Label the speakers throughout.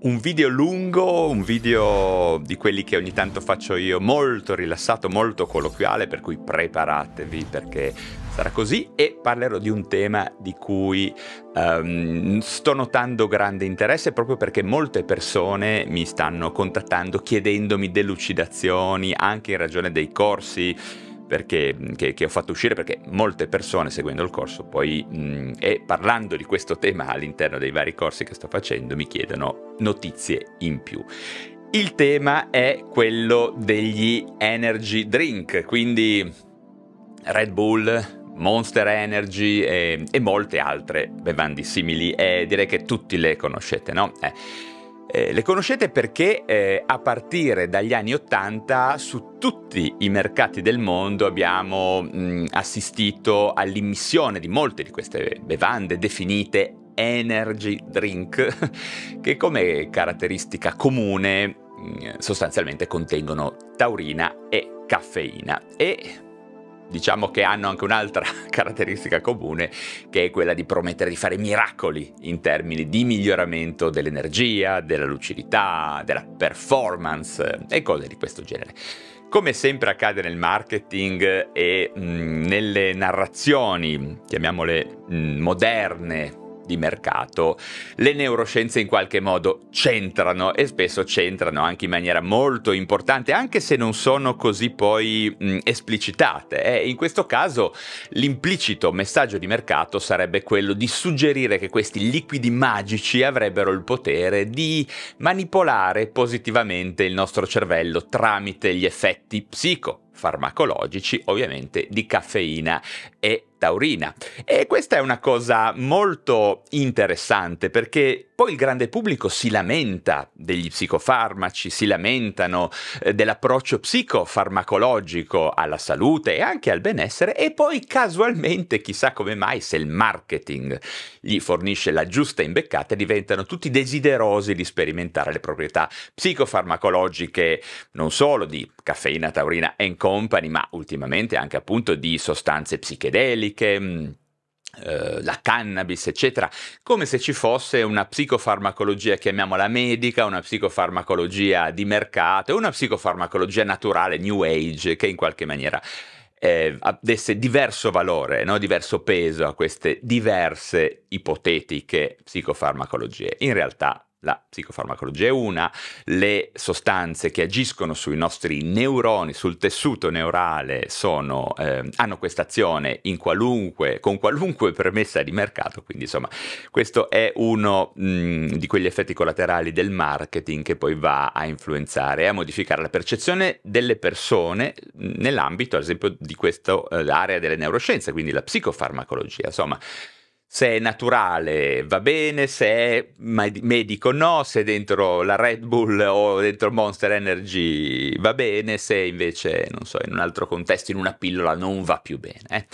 Speaker 1: un video lungo, un video di quelli che ogni tanto faccio io, molto rilassato, molto colloquiale, per cui preparatevi perché sarà così e parlerò di un tema di cui um, sto notando grande interesse proprio perché molte persone mi stanno contattando chiedendomi delucidazioni anche in ragione dei corsi perché, che, che, ho fatto uscire perché molte persone seguendo il corso poi mh, e parlando di questo tema all'interno dei vari corsi che sto facendo mi chiedono notizie in più. Il tema è quello degli energy drink, quindi Red Bull, Monster Energy e, e molte altre bevande simili, e eh, direi che tutti le conoscete, no? Eh. Eh, le conoscete perché eh, a partire dagli anni Ottanta su tutti i mercati del mondo abbiamo mh, assistito all'immissione di molte di queste bevande definite energy drink, che come caratteristica comune mh, sostanzialmente contengono taurina e caffeina. E diciamo che hanno anche un'altra caratteristica comune che è quella di promettere di fare miracoli in termini di miglioramento dell'energia, della lucidità, della performance e cose di questo genere. Come sempre accade nel marketing e mh, mm, nelle narrazioni, chiamiamole mh, mm, moderne, di mercato. Le neuroscienze in qualche modo c'entrano e spesso c'entrano anche in maniera molto importante, anche se non sono così poi mh, esplicitate. Eh. In questo caso l'implicito messaggio di mercato sarebbe quello di suggerire che questi liquidi magici avrebbero il potere di manipolare positivamente il nostro cervello tramite gli effetti psico farmacologici, ovviamente di caffeina e taurina. E questa è una cosa molto interessante perché poi il grande pubblico si lamenta degli psicofarmaci, si lamentano eh, dell'approccio psicofarmacologico alla salute e anche al benessere e poi casualmente, chissà come mai, se il marketing gli fornisce la giusta imbeccata, diventano tutti desiderosi di sperimentare le proprietà psicofarmacologiche non solo di caffeina, taurina e co company, ma ultimamente anche appunto di sostanze psichedeliche, mm, eh, la cannabis, eccetera, come se ci fosse una psicofarmacologia, chiamiamola medica, una psicofarmacologia di mercato, una psicofarmacologia naturale, new age, che in qualche maniera eh, desse diverso valore, no? diverso peso a queste diverse ipotetiche psicofarmacologie. In realtà la psicofarmacologia è una, le sostanze che agiscono sui nostri neuroni, sul tessuto neurale, sono, eh, hanno questa azione qualunque, con qualunque premessa di mercato, quindi insomma questo è uno mh, mhmm, di quegli effetti collaterali del marketing che poi va a influenzare e a modificare la percezione delle persone nell'ambito ad esempio di questa eh, area delle neuroscienze, quindi la psicofarmacologia, insomma se è naturale va bene, se è medico no, se è dentro la Red Bull o dentro Monster Energy va bene, se invece, non so, in un altro contesto, in una pillola non va più bene. Eh.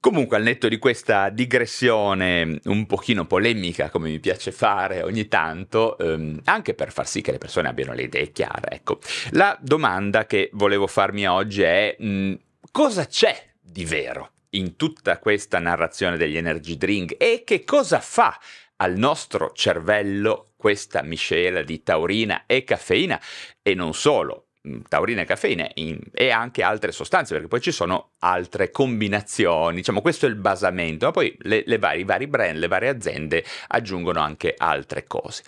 Speaker 1: Comunque, al netto di questa digressione un pochino polemica, come mi piace fare ogni tanto, ehm, anche per far sì che le persone abbiano le idee chiare, ecco, la domanda che volevo farmi oggi è mh, mm, cosa c'è di vero in tutta questa narrazione degli energy drink e che cosa fa al nostro cervello questa miscela di taurina e caffeina e non solo mm, taurina e caffeina in, e anche altre sostanze, perché poi ci sono altre combinazioni, diciamo questo è il basamento, ma poi le, le vari, i vari brand, le varie aziende aggiungono anche altre cose.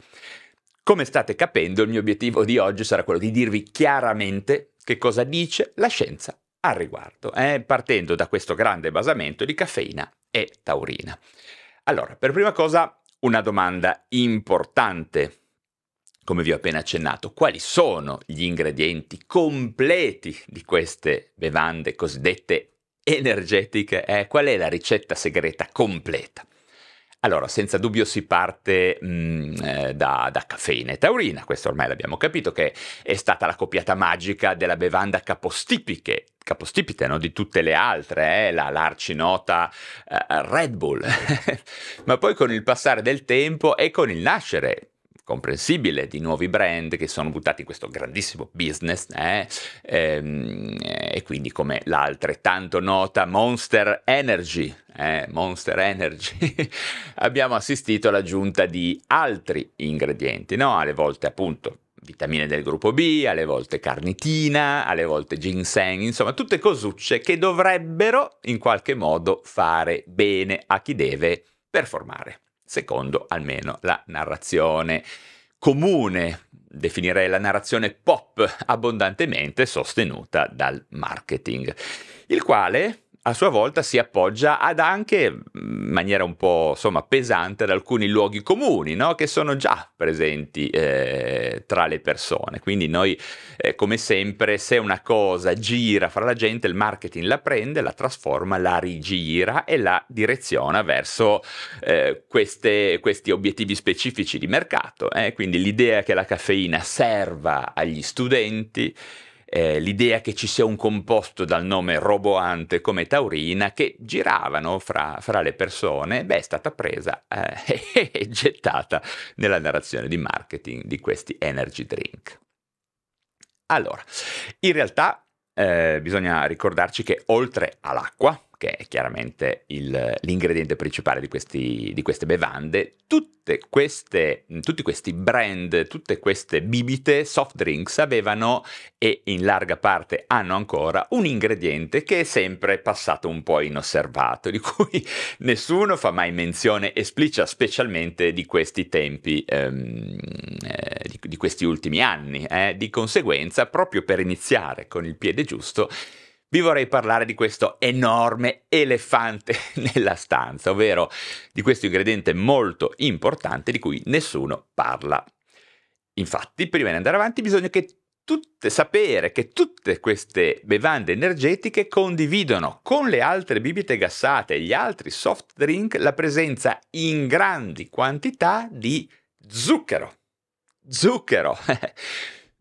Speaker 1: Come state capendo, il mio obiettivo di oggi sarà quello di dirvi chiaramente che cosa dice la scienza al riguardo, eh, partendo da questo grande basamento di caffeina e taurina. Allora, per prima cosa una domanda importante, come vi ho appena accennato, quali sono gli ingredienti completi di queste bevande cosiddette energetiche? Eh? Qual è la ricetta segreta completa? Allora, senza dubbio si parte mh, mm, eh, da, da, caffeina e taurina, questo ormai l'abbiamo capito, che è stata la copiata magica della bevanda capostipiche capostipite no? di tutte le altre, eh? la l'arcinota eh, Red Bull. Ma poi con il passare del tempo e con il nascere comprensibile, di nuovi brand che sono buttati in questo grandissimo business eh? e, ehm, e quindi come l'altrettanto nota Monster Energy, eh? Monster Energy, abbiamo assistito all'aggiunta di altri ingredienti, no? alle volte appunto vitamine del gruppo B, alle volte carnitina, alle volte ginseng, insomma tutte cosucce che dovrebbero in qualche modo fare bene a chi deve performare secondo almeno la narrazione comune, definirei la narrazione pop abbondantemente sostenuta dal marketing, il quale a sua volta si appoggia ad anche, in mm, maniera un po' insomma, pesante, ad alcuni luoghi comuni no? che sono già presenti eh, tra le persone. Quindi noi, eh, come sempre, se una cosa gira fra la gente, il marketing la prende, la trasforma, la rigira e la direziona verso eh, queste, questi obiettivi specifici di mercato. Eh? Quindi l'idea che la caffeina serva agli studenti eh, l'idea che ci sia un composto dal nome roboante come taurina che giravano fra, fra le persone, beh, è stata presa eh, e gettata nella narrazione di marketing di questi energy drink. Allora, in realtà eh, bisogna ricordarci che oltre all'acqua, che è chiaramente il, l'ingrediente principale di, questi, di queste bevande, queste, tutti questi brand, tutte queste bibite, soft drinks avevano e in larga parte hanno ancora un ingrediente che è sempre passato un po' inosservato, di cui nessuno fa mai menzione esplicita, specialmente di questi tempi, ehm, eh, di, di, questi ultimi anni. Eh. Di conseguenza, proprio per iniziare con il piede giusto, vi vorrei parlare di questo enorme elefante nella stanza, ovvero di questo ingrediente molto importante di cui nessuno parla. Infatti, prima di andare avanti, bisogna che tutte, sapere che tutte queste bevande energetiche condividono con le altre bibite gassate e gli altri soft drink la presenza in grandi quantità di zucchero. Zucchero!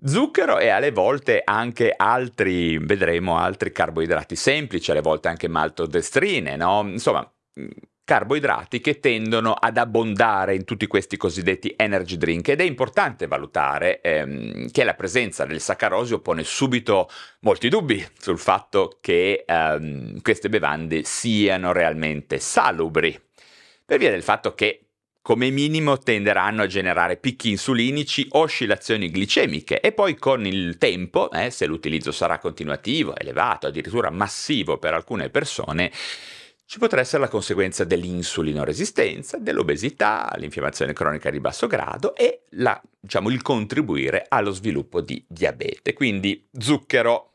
Speaker 1: Zucchero e alle volte anche altri, vedremo, altri carboidrati semplici, alle volte anche maltodestrine, no? Insomma, mm, carboidrati che tendono ad abbondare in tutti questi cosiddetti energy drink ed è importante valutare ehm, che la presenza del saccarosio pone subito molti dubbi sul fatto che ehm, queste bevande siano realmente salubri per via del fatto che come minimo tenderanno a generare picchi insulinici, oscillazioni glicemiche e poi con il tempo, eh, se l'utilizzo sarà continuativo, elevato, addirittura massivo per alcune persone, ci potrà essere la conseguenza dell'insulinoresistenza, dell'obesità, l'infiammazione cronica di basso grado e la, diciamo, il contribuire allo sviluppo di diabete. Quindi zucchero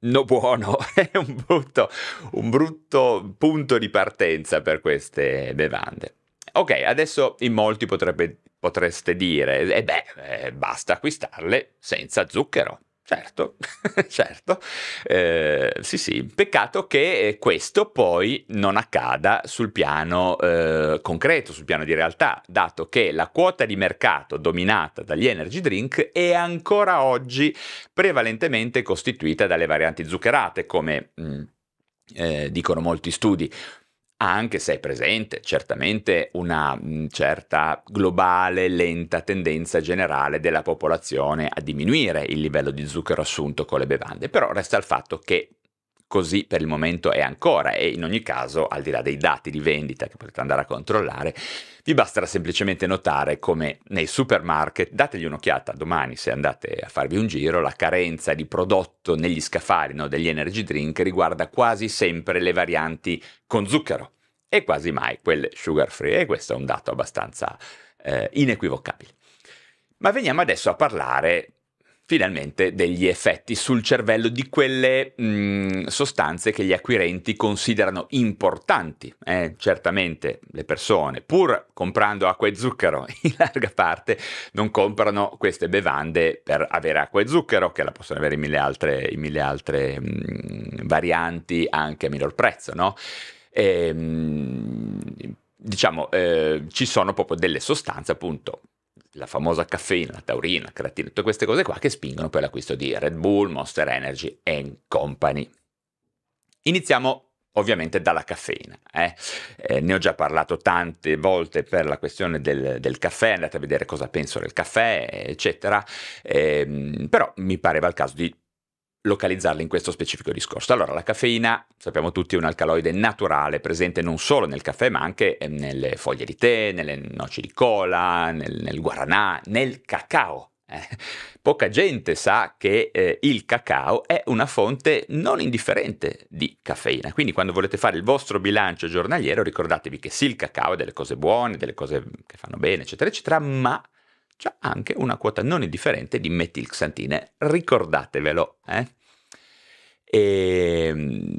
Speaker 1: no buono, è un brutto, un brutto punto di partenza per queste bevande. Ok, adesso in molti potrebbe, potreste dire, e eh beh, eh, basta acquistarle senza zucchero. Certo, certo. Eh, sì, sì. Peccato che eh, questo poi non accada sul piano eh, concreto, sul piano di realtà, dato che la quota di mercato dominata dagli energy drink è ancora oggi prevalentemente costituita dalle varianti zuccherate, come... Mh, mm, eh, dicono molti studi, anche se è presente certamente una mh, certa globale lenta tendenza generale della popolazione a diminuire il livello di zucchero assunto con le bevande, però resta il fatto che così per il momento è ancora e in ogni caso al di là dei dati di vendita che potete andare a controllare vi basterà semplicemente notare come nei supermarket, dategli un'occhiata domani se andate a farvi un giro, la carenza di prodotto negli scaffali no, degli energy drink riguarda quasi sempre le varianti con zucchero e quasi mai quelle sugar free e questo è un dato abbastanza eh, inequivocabile. Ma veniamo adesso a parlare finalmente degli effetti sul cervello di quelle mh, mm, sostanze che gli acquirenti considerano importanti. Eh? Certamente le persone, pur comprando acqua e zucchero in larga parte, non comprano queste bevande per avere acqua e zucchero, che la possono avere in mille altre, in mille altre mh, mm, varianti anche a minor prezzo, no? E, ehm, mh, diciamo, eh, ci sono proprio delle sostanze appunto la famosa caffeina, la taurina, la creatina, tutte queste cose qua che spingono per l'acquisto di Red Bull, Monster Energy e company. Iniziamo ovviamente dalla caffeina. Eh? Eh, ne ho già parlato tante volte per la questione del, del, caffè, andate a vedere cosa penso del caffè, eccetera, eh, però mi pareva il caso di localizzarle in questo specifico discorso. Allora, la caffeina, sappiamo tutti, è un alcaloide naturale presente non solo nel caffè, ma anche ehm, nelle foglie di tè, nelle noci di cola, nel, nel guaranà, nel cacao. Eh, poca gente sa che eh, il cacao è una fonte non indifferente di caffeina, quindi quando volete fare il vostro bilancio giornaliero ricordatevi che sì, il cacao è delle cose buone, delle cose che fanno bene, eccetera, eccetera, ma c'è anche una quota non indifferente di metilxantine, ricordatevelo. Eh? E ehm,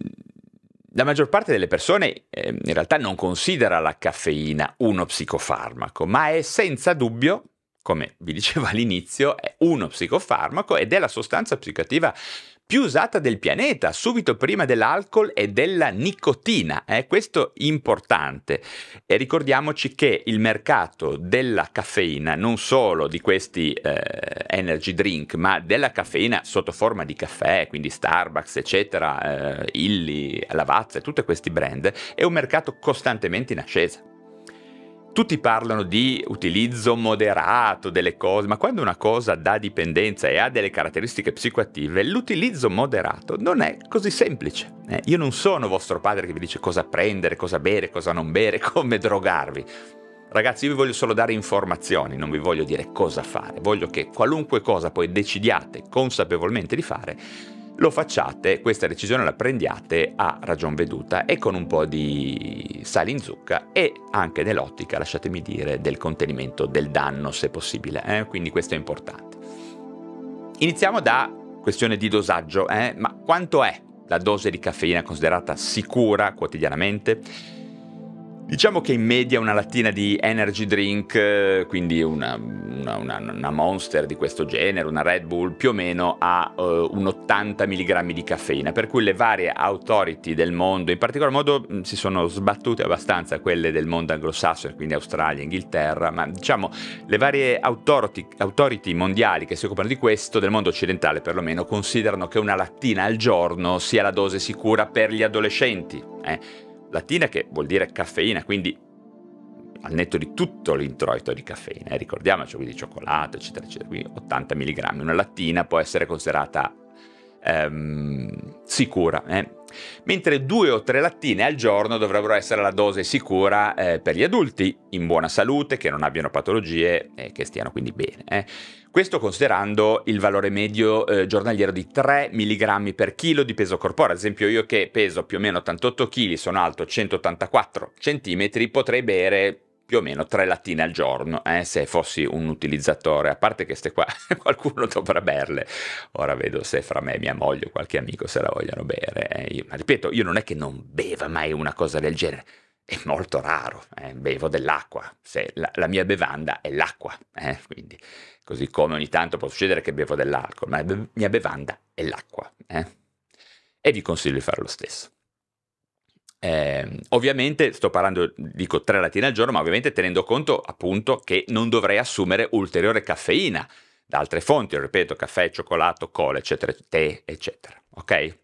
Speaker 1: la maggior parte delle persone ehm, in realtà non considera la caffeina uno psicofarmaco, ma è senza dubbio, come vi dicevo all'inizio, è uno psicofarmaco ed è la sostanza psicoattiva più usata del pianeta, subito prima dell'alcol e della nicotina. Eh? Questo è importante. E ricordiamoci che il mercato della caffeina, non solo di questi eh, energy drink, ma della caffeina sotto forma di caffè, quindi Starbucks, eccetera, eh, Illy, Lavazza e tutti questi brand, è un mercato costantemente in ascesa. Tutti parlano di utilizzo moderato delle cose, ma quando una cosa dà dipendenza e ha delle caratteristiche psicoattive, l'utilizzo moderato non è così semplice. Eh, io non sono vostro padre che vi dice cosa prendere, cosa bere, cosa non bere, come drogarvi. Ragazzi, io vi voglio solo dare informazioni, non vi voglio dire cosa fare. Voglio che qualunque cosa poi decidiate consapevolmente di fare, lo facciate, questa decisione la prendiate a ragion veduta e con un po' di sale in zucca e anche nell'ottica, lasciatemi dire, del contenimento del danno se possibile, eh? quindi questo è importante. Iniziamo da questione di dosaggio, eh? ma quanto è la dose di caffeina considerata sicura quotidianamente? Diciamo che in media una lattina di energy drink, eh, quindi una, una, una, una, monster di questo genere, una Red Bull, più o meno ha uh, un 80 mg di caffeina, per cui le varie authority del mondo, in particolar modo si sono sbattute abbastanza quelle del mondo anglosassone, quindi Australia, Inghilterra, ma diciamo le varie authority, authority mondiali che si occupano di questo, del mondo occidentale perlomeno, considerano che una lattina al giorno sia la dose sicura per gli adolescenti. Eh? latina che vuol dire caffeina, quindi al netto di tutto l'introito di caffeina, eh, ricordiamoci, quindi cioccolato, eccetera, eccetera, quindi 80 mg. Una lattina può essere considerata ehm, sicura, eh. mentre due o tre lattine al giorno dovrebbero essere la dose sicura eh, per gli adulti in buona salute, che non abbiano patologie e eh, che stiano quindi bene. Eh? Questo considerando il valore medio eh, giornaliero di 3 mg per chilo di peso corporeo. Ad esempio io che peso più o meno 88 kg, sono alto 184 cm, potrei bere più o meno tre lattine al giorno, eh, se fossi un utilizzatore, a parte che queste qua qualcuno dovrà berle. Ora vedo se fra me e mia moglie o qualche amico se la vogliono bere. Eh. ma ripeto, io non è che non beva mai una cosa del genere è molto raro, eh, bevo dell'acqua, se la, la, mia bevanda è l'acqua, eh, quindi così come ogni tanto può succedere che bevo dell'alcol, ma la be- mia bevanda è l'acqua. Eh. E vi consiglio di fare lo stesso. Ehm, ovviamente sto parlando, dico tre latine al giorno, ma ovviamente tenendo conto appunto che non dovrei assumere ulteriore caffeina da altre fonti, ripeto, caffè, cioccolato, cola, eccetera, tè, eccetera. Ok?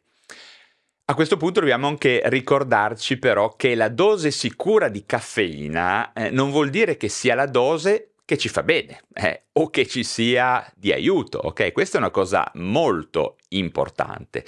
Speaker 1: A questo punto dobbiamo anche ricordarci però che la dose sicura di caffeina eh, non vuol dire che sia la dose che ci fa bene eh, o che ci sia di aiuto, ok? Questa è una cosa molto importante.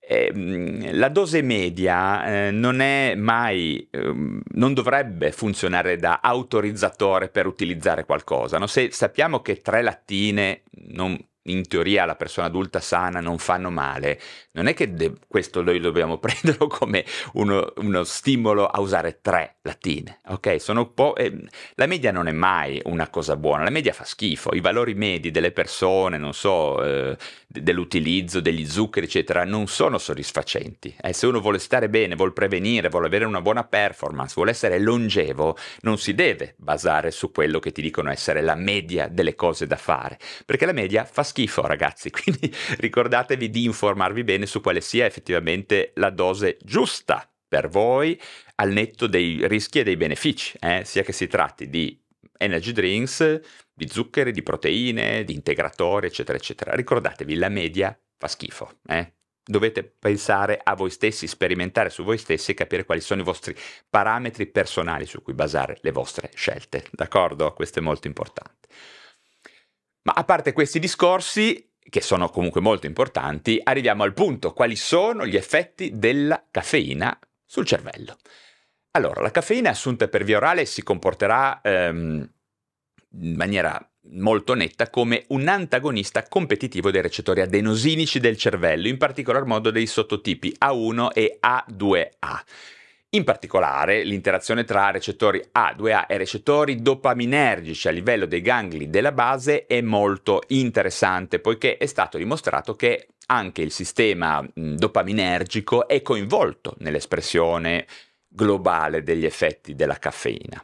Speaker 1: Eh, la dose media eh, non è mai, ehm, non dovrebbe funzionare da autorizzatore per utilizzare qualcosa. No? Se sappiamo che tre lattine non in teoria la persona adulta sana non fanno male, non è che de- questo noi dobbiamo prenderlo come uno, uno, stimolo a usare tre latine, ok? Sono un po', eh, la media non è mai una cosa buona, la media fa schifo, i valori medi delle persone, non so, eh, dell'utilizzo degli zuccheri, eccetera, non sono soddisfacenti. Eh, se uno vuole stare bene, vuole prevenire, vuole avere una buona performance, vuole essere longevo, non si deve basare su quello che ti dicono essere la media delle cose da fare, perché la media fa schifo ragazzi, quindi ricordatevi di informarvi bene su quale sia effettivamente la dose giusta per voi al netto dei rischi e dei benefici, eh? sia che si tratti di energy drinks, di zuccheri, di proteine, di integratori, eccetera, eccetera. Ricordatevi, la media fa schifo. Eh? Dovete pensare a voi stessi, sperimentare su voi stessi e capire quali sono i vostri parametri personali su cui basare le vostre scelte. D'accordo? Questo è molto importante. Ma a parte questi discorsi, che sono comunque molto importanti, arriviamo al punto, quali sono gli effetti della caffeina sul cervello? Allora, la caffeina assunta per via orale si comporterà ehm, in maniera molto netta come un antagonista competitivo dei recettori adenosinici del cervello, in particolar modo dei sottotipi A1 e A2A. In particolare, l'interazione tra recettori A2A e recettori dopaminergici a livello dei gangli della base è molto interessante, poiché è stato dimostrato che anche il sistema dopaminergico è coinvolto nell'espressione globale degli effetti della caffeina.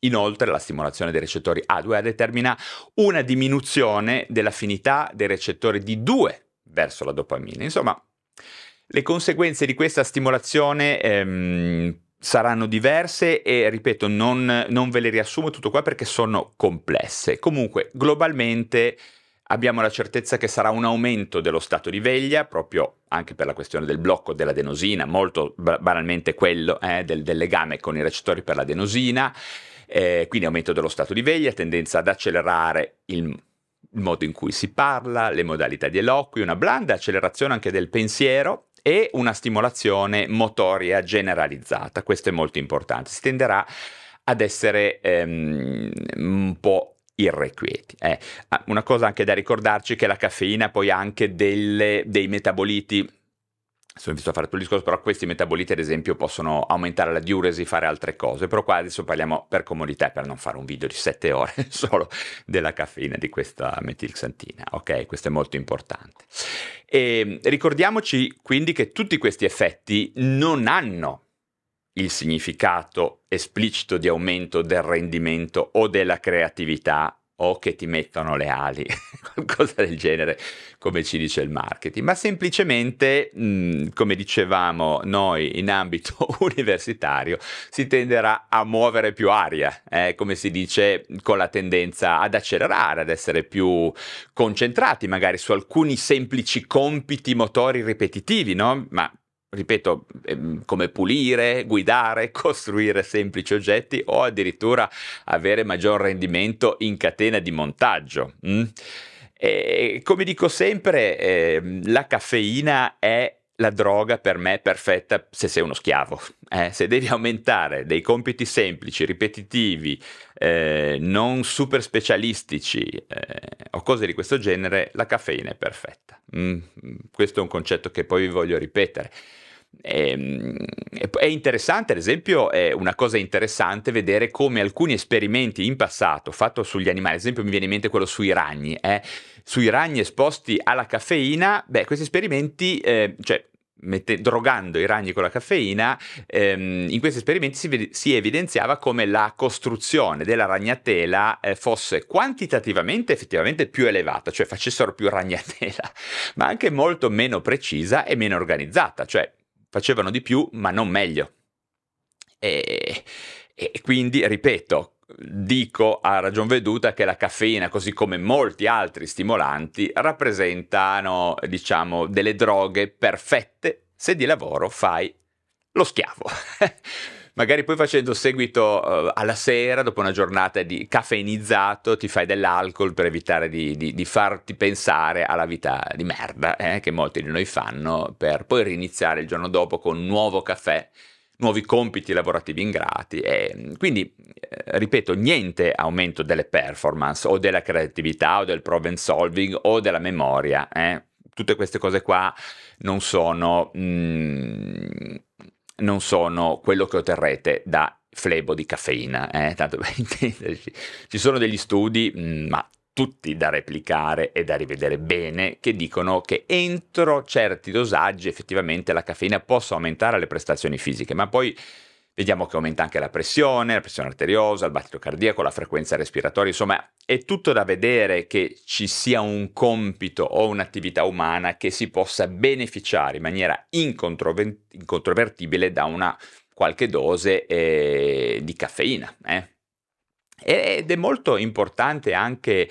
Speaker 1: Inoltre la stimolazione dei recettori A2A determina una diminuzione dell'affinità dei recettori D2 verso la dopamina. Insomma, le conseguenze di questa stimolazione ehm, saranno diverse e ripeto non, non, ve le riassumo tutto qua perché sono complesse. Comunque globalmente abbiamo la certezza che sarà un aumento dello stato di veglia proprio anche per la questione del blocco dell'adenosina, molto banalmente quello eh, del, del legame con i recettori per l'adenosina, eh, quindi aumento dello stato di veglia, tendenza ad accelerare il il modo in cui si parla, le modalità di eloquio, una blanda accelerazione anche del pensiero e una stimolazione motoria generalizzata, questo è molto importante, si tenderà ad essere ehm, un po' irrequieti. Eh. Ah, una cosa anche da ricordarci è che la caffeina ha poi anche delle, dei metaboliti sono invitato a fare tutto il discorso, però questi metaboliti ad esempio possono aumentare la diuresi, fare altre cose, però qua adesso parliamo per comodità, per non fare un video di 7 ore solo della caffeina di questa metilxantina, ok? Questo è molto importante. E ehm, ricordiamoci quindi che tutti questi effetti non hanno il significato esplicito di aumento del rendimento o della creatività o che ti mettono le ali, qualcosa del genere, come ci dice il marketing, ma semplicemente, mh, mm, come dicevamo noi in ambito universitario, si tenderà a muovere più aria, eh, come si dice, con la tendenza ad accelerare, ad essere più concentrati magari su alcuni semplici compiti motori ripetitivi, no? Ma ripeto, ehm, come pulire, guidare, costruire semplici oggetti o addirittura avere maggior rendimento in catena di montaggio. Mm? E come dico sempre, eh, la caffeina è la droga per me è perfetta se sei uno schiavo. Eh, se devi aumentare dei compiti semplici, ripetitivi, eh, non super specialistici eh, o cose di questo genere, la caffeina è perfetta. Mm, mm questo è un concetto che poi vi voglio ripetere. Ehm, è interessante, ad esempio, è una cosa interessante vedere come alcuni esperimenti in passato fatto sugli animali, ad esempio mi viene in mente quello sui ragni, eh, sui ragni esposti alla caffeina, beh, questi esperimenti, eh, cioè mette, drogando i ragni con la caffeina, ehm, in questi esperimenti si, si, evidenziava come la costruzione della ragnatela eh, fosse quantitativamente effettivamente più elevata, cioè facessero più ragnatela, ma anche molto meno precisa e meno organizzata, cioè facevano di più ma non meglio. E, e quindi, ripeto, dico a ragion veduta che la caffeina, così come molti altri stimolanti, rappresentano, diciamo, delle droghe perfette se di lavoro fai lo schiavo. Magari poi facendo seguito uh, alla sera, dopo una giornata di caffeinizzato, ti fai dell'alcol per evitare di, di, di farti pensare alla vita di merda eh, che molti di noi fanno, per poi riniziare il giorno dopo con un nuovo caffè nuovi compiti lavorativi ingrati. E mm, quindi, eh, ripeto, niente aumento delle performance o della creatività o del problem solving o della memoria. Eh? Tutte queste cose qua non sono, mm, non sono quello che otterrete da flebo di caffeina, eh? tanto per intenderci. Ci sono degli studi, mm, ma tutti da replicare e da rivedere bene, che dicono che entro certi dosaggi effettivamente la caffeina possa aumentare le prestazioni fisiche, ma poi vediamo che aumenta anche la pressione, la pressione arteriosa, il battito cardiaco, la frequenza respiratoria, insomma è tutto da vedere che ci sia un compito o un'attività umana che si possa beneficiare in maniera incontrover- incontrovertibile da una qualche dose eh, di caffeina. Eh? Ed è molto importante anche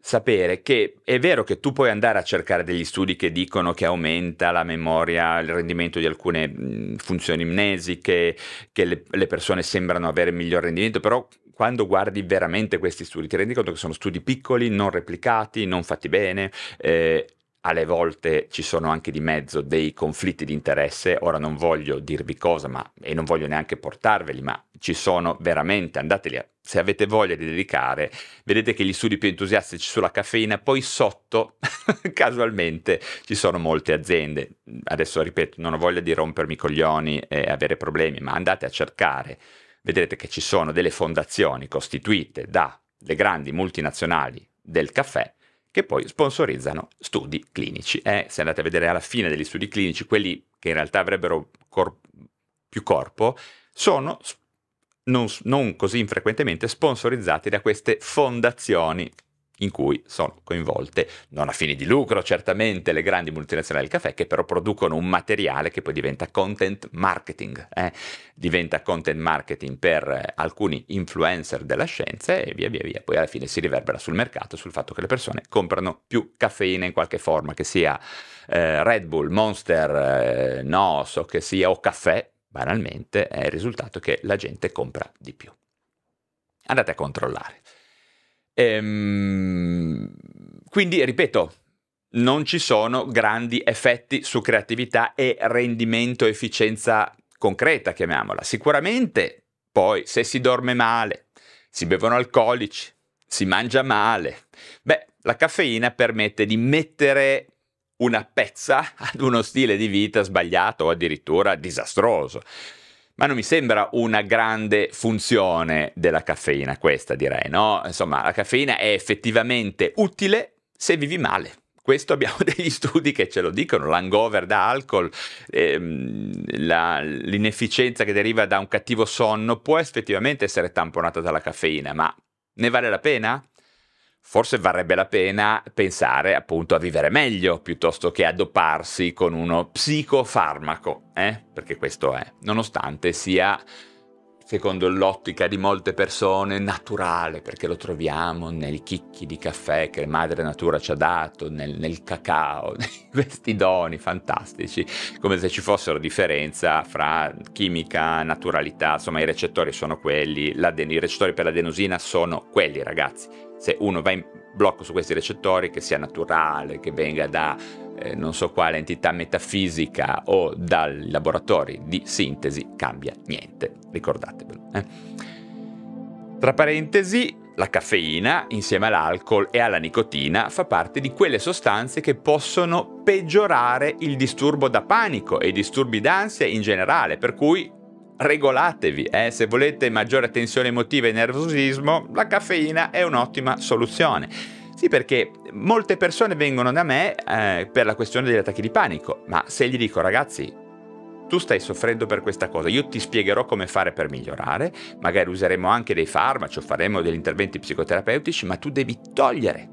Speaker 1: sapere che è vero che tu puoi andare a cercare degli studi che dicono che aumenta la memoria, il rendimento di alcune mhmm, funzioni mnesiche, che le, le persone sembrano avere miglior rendimento, però quando guardi veramente questi studi ti rendi conto che sono studi piccoli, non replicati, non fatti bene eh, alle volte ci sono anche di mezzo dei conflitti di interesse, ora non voglio dirvi cosa ma, e non voglio neanche portarveli, ma ci sono veramente, andateli a, se avete voglia di dedicare, vedete che gli studi più entusiastici sulla caffeina, poi sotto casualmente ci sono molte aziende, adesso ripeto non ho voglia di rompermi i coglioni e avere problemi, ma andate a cercare, vedrete che ci sono delle fondazioni costituite dalle grandi multinazionali del caffè che poi sponsorizzano studi clinici. Eh, se andate a vedere alla fine degli studi clinici, quelli che in realtà avrebbero cor- più corpo, sono non, non così infrequentemente sponsorizzati da queste fondazioni in cui sono coinvolte, non a fini di lucro certamente, le grandi multinazionali del caffè, che però producono un materiale che poi diventa content marketing, eh? diventa content marketing per eh, alcuni influencer della scienza e via via via, poi alla fine si riverbera sul mercato, sul fatto che le persone comprano più caffeina in qualche forma, che sia eh, Red Bull, Monster, eh, no, so che sia o caffè, banalmente, è il risultato che la gente compra di più. Andate a controllare. Ehm, quindi, ripeto, non ci sono grandi effetti su creatività e rendimento, efficienza concreta, chiamiamola. Sicuramente, poi, se si dorme male, si bevono alcolici, si mangia male, beh, la caffeina permette di mettere una pezza ad uno stile di vita sbagliato o addirittura disastroso. Ma non mi sembra una grande funzione della caffeina questa, direi, no? Insomma, la caffeina è effettivamente utile se vivi male. Questo abbiamo degli studi che ce lo dicono, l'hangover da alcol, ehm, la, l'inefficienza che deriva da un cattivo sonno può effettivamente essere tamponata dalla caffeina, ma ne vale la pena? forse varrebbe la pena pensare appunto a vivere meglio piuttosto che a con uno psicofarmaco, eh? perché questo è, nonostante sia secondo l'ottica di molte persone naturale, perché lo troviamo nei chicchi di caffè che madre natura ci ha dato, nel, nel cacao, questi doni fantastici, come se ci fossero differenze fra chimica, naturalità, insomma i recettori sono quelli, i recettori per l'adenosina sono quelli ragazzi, se uno va in blocco su questi recettori, che sia naturale, che venga da eh, non so quale entità metafisica o dai laboratori di sintesi, cambia niente, ricordatevelo. Eh. Tra parentesi, la caffeina, insieme all'alcol e alla nicotina, fa parte di quelle sostanze che possono peggiorare il disturbo da panico e i disturbi d'ansia in generale, per cui regolatevi, eh? se volete maggiore tensione emotiva e nervosismo, la caffeina è un'ottima soluzione. Sì, perché molte persone vengono da me eh, per la questione degli attacchi di panico, ma se gli dico ragazzi, tu stai soffrendo per questa cosa, io ti spiegherò come fare per migliorare, magari useremo anche dei farmaci o faremo degli interventi psicoterapeutici, ma tu devi togliere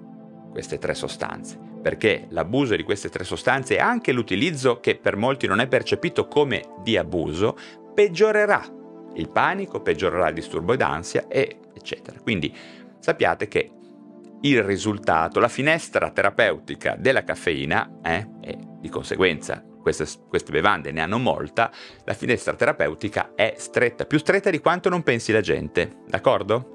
Speaker 1: queste tre sostanze, perché l'abuso di queste tre sostanze e anche l'utilizzo che per molti non è percepito come di abuso, peggiorerà. Il panico peggiorerà il disturbo d'ansia e eccetera. Quindi sappiate che il risultato, la finestra terapeutica della caffeina, eh, e di conseguenza queste, queste, bevande ne hanno molta, la finestra terapeutica è stretta, più stretta di quanto non pensi la gente, d'accordo?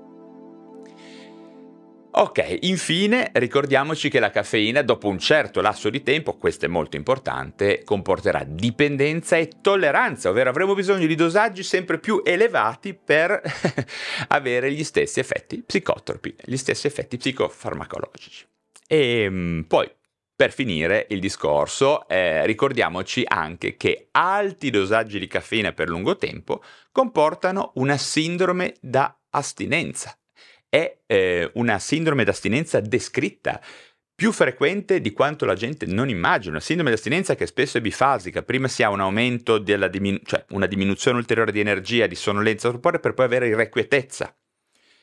Speaker 1: Ok, infine ricordiamoci che la caffeina dopo un certo lasso di tempo, questo è molto importante, comporterà dipendenza e tolleranza, ovvero avremo bisogno di dosaggi sempre più elevati per avere gli stessi effetti psicotropi, gli stessi effetti psicofarmacologici. E ehm, poi, per finire il discorso, eh, ricordiamoci anche che alti dosaggi di caffeina per lungo tempo comportano una sindrome da astinenza è eh, una sindrome d'astinenza descritta più frequente di quanto la gente non immagina. Una sindrome d'astinenza che spesso è bifasica. Prima si ha un aumento della diminu- cioè una diminuzione ulteriore di energia, di sonnolenza corporea per poi avere irrequietezza.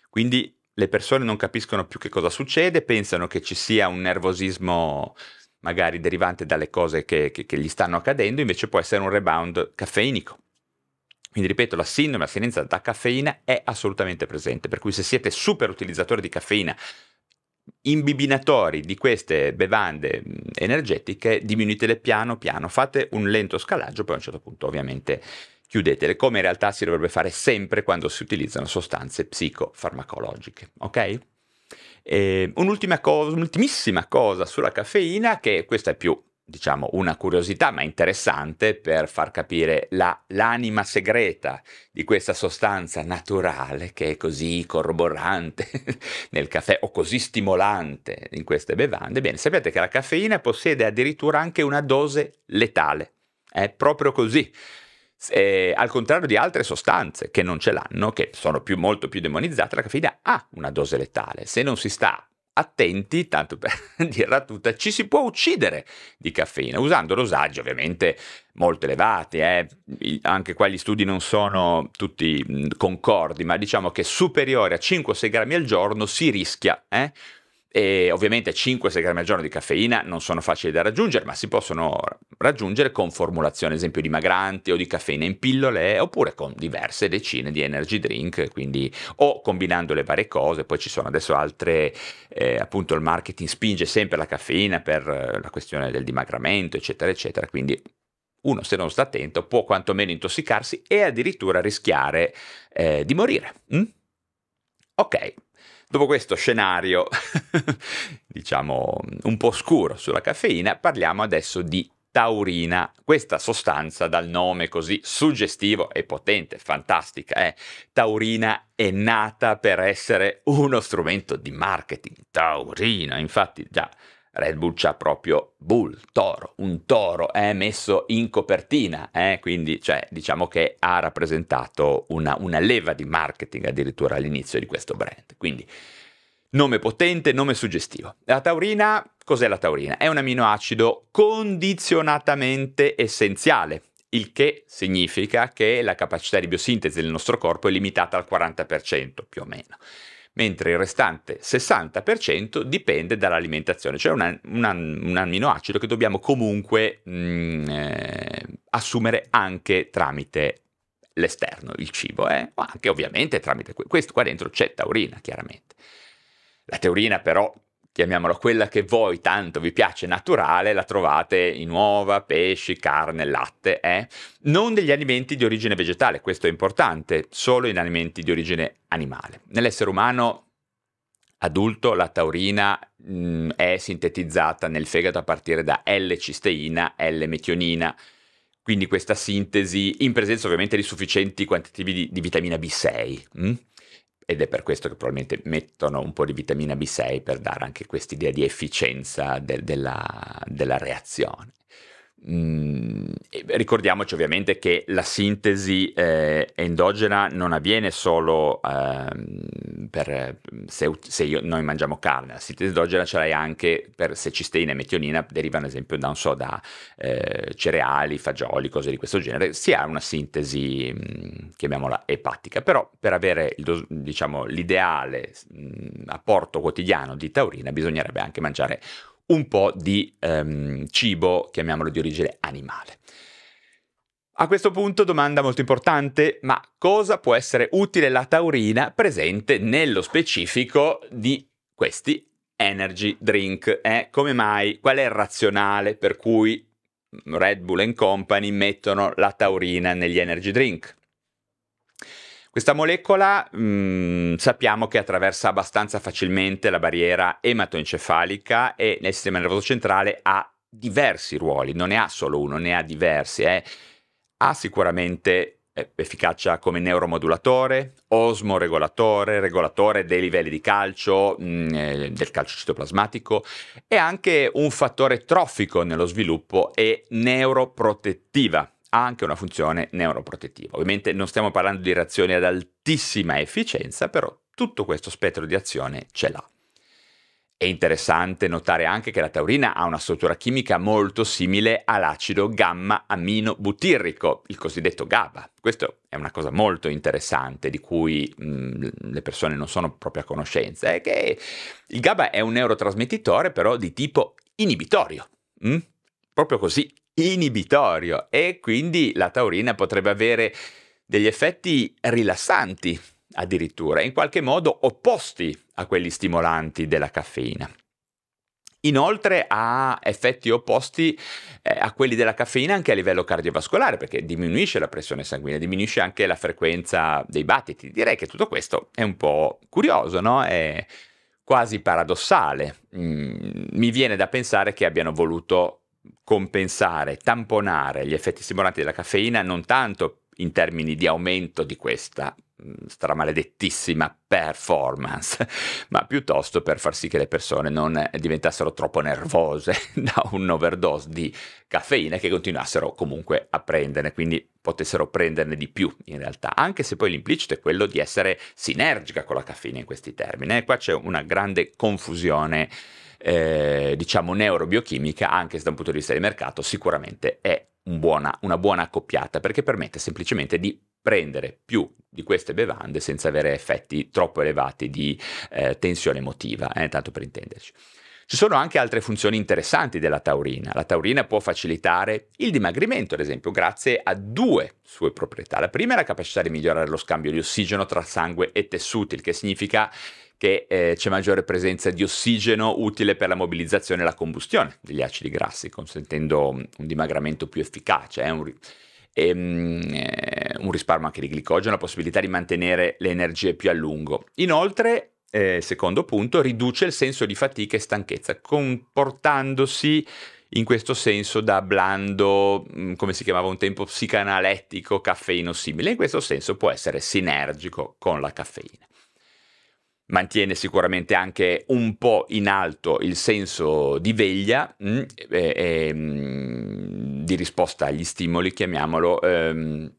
Speaker 1: Quindi le persone non capiscono più che cosa succede, pensano che ci sia un nervosismo magari derivante dalle cose che, che, che gli stanno accadendo, invece può essere un rebound caffeinico. Quindi ripeto, la sindrome astinenza da caffeina è assolutamente presente, per cui se siete super utilizzatori di caffeina, imbibinatori di queste bevande energetiche, diminuitele piano piano, fate un lento scalaggio, poi a un certo punto ovviamente chiudetele, come in realtà si dovrebbe fare sempre quando si utilizzano sostanze psicofarmacologiche, ok? E ehm, un'ultima cosa, un'ultimissima cosa sulla caffeina, che questa è più diciamo, una curiosità, ma interessante per far capire la, l'anima segreta di questa sostanza naturale che è così corroborante nel caffè o così stimolante in queste bevande. Bene, sapete che la caffeina possiede addirittura anche una dose letale. È proprio così. Eh, al contrario di altre sostanze che non ce l'hanno, che sono più, molto più demonizzate, la caffeina ha una dose letale. Se non si sta attenti, tanto per dirla tutta, ci si può uccidere di caffeina usando dosaggi ovviamente molto elevati, eh. anche qua gli studi non sono tutti concordi, ma diciamo che superiore a 5-6 grammi al giorno si rischia eh, e ovviamente 5 6 grammi al giorno di caffeina non sono facili da raggiungere, ma si possono raggiungere con formulazioni, ad esempio, dimagranti o di caffeina in pillole, oppure con diverse decine di energy drink, quindi o combinando le varie cose, poi ci sono adesso altre, eh, appunto il marketing spinge sempre la caffeina per eh, la questione del dimagramento, eccetera, eccetera, quindi uno se non sta attento può quantomeno intossicarsi e addirittura rischiare eh, di morire. Mm? Ok. Dopo questo scenario, diciamo un po' scuro sulla caffeina, parliamo adesso di taurina, questa sostanza dal nome così suggestivo e potente, fantastica, eh? taurina è nata per essere uno strumento di marketing, taurina, infatti già Red Bull c'ha proprio Bull, toro, un toro eh, messo in copertina, eh, quindi cioè, diciamo che ha rappresentato una, una leva di marketing addirittura all'inizio di questo brand. Quindi nome potente, nome suggestivo. La taurina, cos'è la taurina? È un aminoacido condizionatamente essenziale il che significa che la capacità di biosintesi del nostro corpo è limitata al 40% più o meno mentre il restante 60% dipende dall'alimentazione, cioè una, una, un amminoacido che dobbiamo comunque mh, mm, eh, assumere anche tramite l'esterno, il cibo, eh? anche ovviamente tramite questo. Qua dentro c'è taurina, chiaramente. La teorina però chiamiamola quella che voi tanto vi piace naturale, la trovate in uova, pesci, carne, latte, eh? non degli alimenti di origine vegetale, questo è importante, solo in alimenti di origine animale. Nell'essere umano adulto la taurina mh, mm, è sintetizzata nel fegato a partire da L-cisteina, L-metionina, quindi questa sintesi in presenza ovviamente di sufficienti quantitativi di, di vitamina B6. Mh? Mm? ed è per questo che probabilmente mettono un po' di vitamina B6 per dare anche quest'idea di efficienza de- della, della reazione. Mm, ricordiamoci ovviamente che la sintesi eh, endogena non avviene solo eh, per, se, se io, noi mangiamo carne, la sintesi endogena ce l'hai anche per, se cisteina e metionina derivano ad esempio da, so, da eh, cereali, fagioli, cose di questo genere, si ha una sintesi, mh, mm, chiamiamola epatica, però per avere il, diciamo, l'ideale mh, mm, apporto quotidiano di taurina bisognerebbe anche mangiare un po' di ehm, cibo, chiamiamolo di origine animale. A questo punto domanda molto importante, ma cosa può essere utile la taurina presente nello specifico di questi energy drink? Eh? Come mai? Qual è il razionale per cui Red Bull e Company mettono la taurina negli energy drink? Questa molecola mh, mm, sappiamo che attraversa abbastanza facilmente la barriera ematoencefalica e nel sistema nervoso centrale ha diversi ruoli, non ne ha solo uno, ne ha diversi. Eh. Ha sicuramente eh, efficacia come neuromodulatore, osmoregolatore, regolatore dei livelli di calcio, mh, mm, eh, del calcio citoplasmatico, e anche un fattore trofico nello sviluppo e neuroprotettiva ha anche una funzione neuroprotettiva. Ovviamente non stiamo parlando di reazioni ad altissima efficienza, però tutto questo spettro di azione ce l'ha. È interessante notare anche che la taurina ha una struttura chimica molto simile all'acido gamma-aminobutirrico, il cosiddetto GABA. Questa è una cosa molto interessante di cui mh, le persone non sono proprio a conoscenza, è che il GABA è un neurotrasmettitore però di tipo inibitorio. Mm? Proprio così, inibitorio e quindi la taurina potrebbe avere degli effetti rilassanti addirittura, in qualche modo opposti a quelli stimolanti della caffeina. Inoltre ha effetti opposti eh, a quelli della caffeina anche a livello cardiovascolare, perché diminuisce la pressione sanguigna, diminuisce anche la frequenza dei battiti. Direi che tutto questo è un po' curioso, no? È quasi paradossale. Mm, mi viene da pensare che abbiano voluto compensare, tamponare gli effetti stimolanti della caffeina non tanto in termini di aumento di questa mm, stramaledettissima performance, ma piuttosto per far sì che le persone non diventassero troppo nervose da un overdose di caffeina e che continuassero comunque a prenderne, quindi potessero prenderne di più in realtà, anche se poi l'implicito è quello di essere sinergica con la caffeina in questi termini. E eh, qua c'è una grande confusione eh, diciamo neurobiochimica, anche da un punto di vista di mercato, sicuramente è un buona, una buona accoppiata perché permette semplicemente di prendere più di queste bevande senza avere effetti troppo elevati di eh, tensione emotiva, eh, tanto per intenderci. Ci sono anche altre funzioni interessanti della taurina. La taurina può facilitare il dimagrimento, ad esempio, grazie a due sue proprietà. La prima è la capacità di migliorare lo scambio di ossigeno tra sangue e tessuti, il che significa che eh, c'è maggiore presenza di ossigeno utile per la mobilizzazione e la combustione degli acidi grassi, consentendo mm, un dimagramento più efficace. Eh, un ri- e, ehm, eh, un risparmio anche di glicogeno, la possibilità di mantenere le energie più a lungo. Inoltre eh, secondo punto, riduce il senso di fatica e stanchezza, comportandosi in questo senso da blando, mm, come si chiamava un tempo, psicanalettico, caffeino simile. In questo senso può essere sinergico con la caffeina. Mantiene sicuramente anche un po' in alto il senso di veglia mh, mm, e, e, mh, mm, di risposta agli stimoli, chiamiamolo ehm,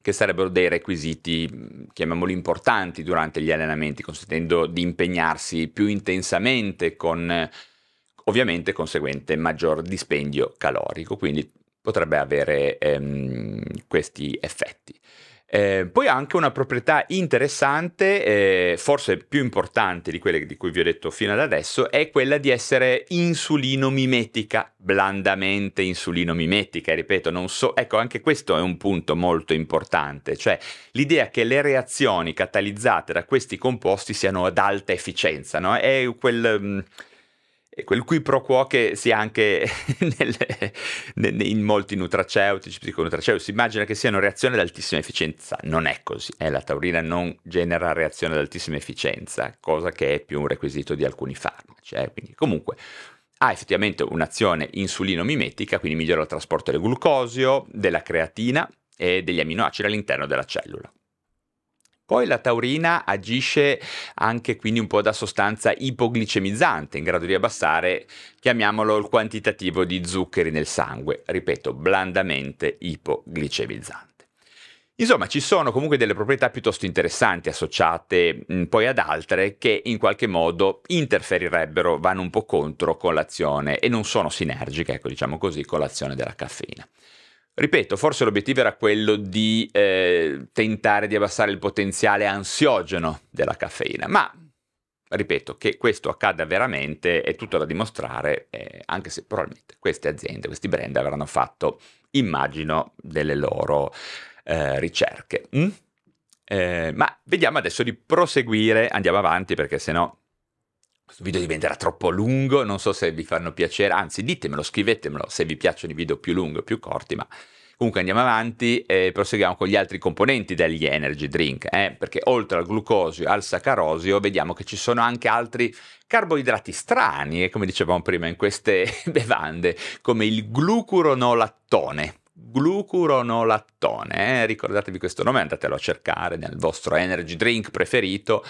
Speaker 1: che sarebbero dei requisiti, chiamiamoli importanti, durante gli allenamenti, consentendo di impegnarsi più intensamente con ovviamente conseguente maggior dispendio calorico, quindi potrebbe avere ehm, questi effetti. Eh, poi ha anche una proprietà interessante, eh, forse più importante di quelle di cui vi ho detto fino ad adesso, è quella di essere insulinomimetica, blandamente insulinomimetica, ripeto, non so, ecco anche questo è un punto molto importante, cioè l'idea che le reazioni catalizzate da questi composti siano ad alta efficienza, no? È quel... Mh, mm, quel qui pro quo che sia anche nelle, nelle, in molti nutraceutici, psiconutraceutici, si immagina che siano reazioni ad altissima efficienza, non è così, eh, la taurina non genera reazioni ad altissima efficienza, cosa che è più un requisito di alcuni farmaci, eh? quindi comunque ha effettivamente un'azione insulino-mimetica, quindi migliora il trasporto del glucosio, della creatina e degli aminoacidi all'interno della cellula. Poi la taurina agisce anche quindi un po' da sostanza ipoglicemizzante, in grado di abbassare, chiamiamolo, il quantitativo di zuccheri nel sangue, ripeto, blandamente ipoglicemizzante. Insomma, ci sono comunque delle proprietà piuttosto interessanti associate mh, poi ad altre che in qualche modo interferirebbero, vanno un po' contro con l'azione e non sono sinergiche, ecco diciamo così, con l'azione della caffeina. Ripeto, forse l'obiettivo era quello di eh, tentare di abbassare il potenziale ansiogeno della caffeina, ma ripeto che questo accada veramente è tutto da dimostrare, eh, anche se probabilmente queste aziende, questi brand avranno fatto, immagino, delle loro eh, ricerche. Mm? Eh, ma vediamo adesso di proseguire, andiamo avanti perché sennò questo video diventerà troppo lungo, non so se vi fanno piacere, anzi ditemelo, scrivetemelo se vi piacciono i video più lunghi o più corti, ma comunque andiamo avanti e proseguiamo con gli altri componenti degli energy drink, eh? perché oltre al glucosio e al saccarosio vediamo che ci sono anche altri carboidrati strani, e come dicevamo prima in queste bevande, come il glucuronolattone, glucuronolattone. Eh? Ricordatevi questo nome, andatelo a cercare nel vostro energy drink preferito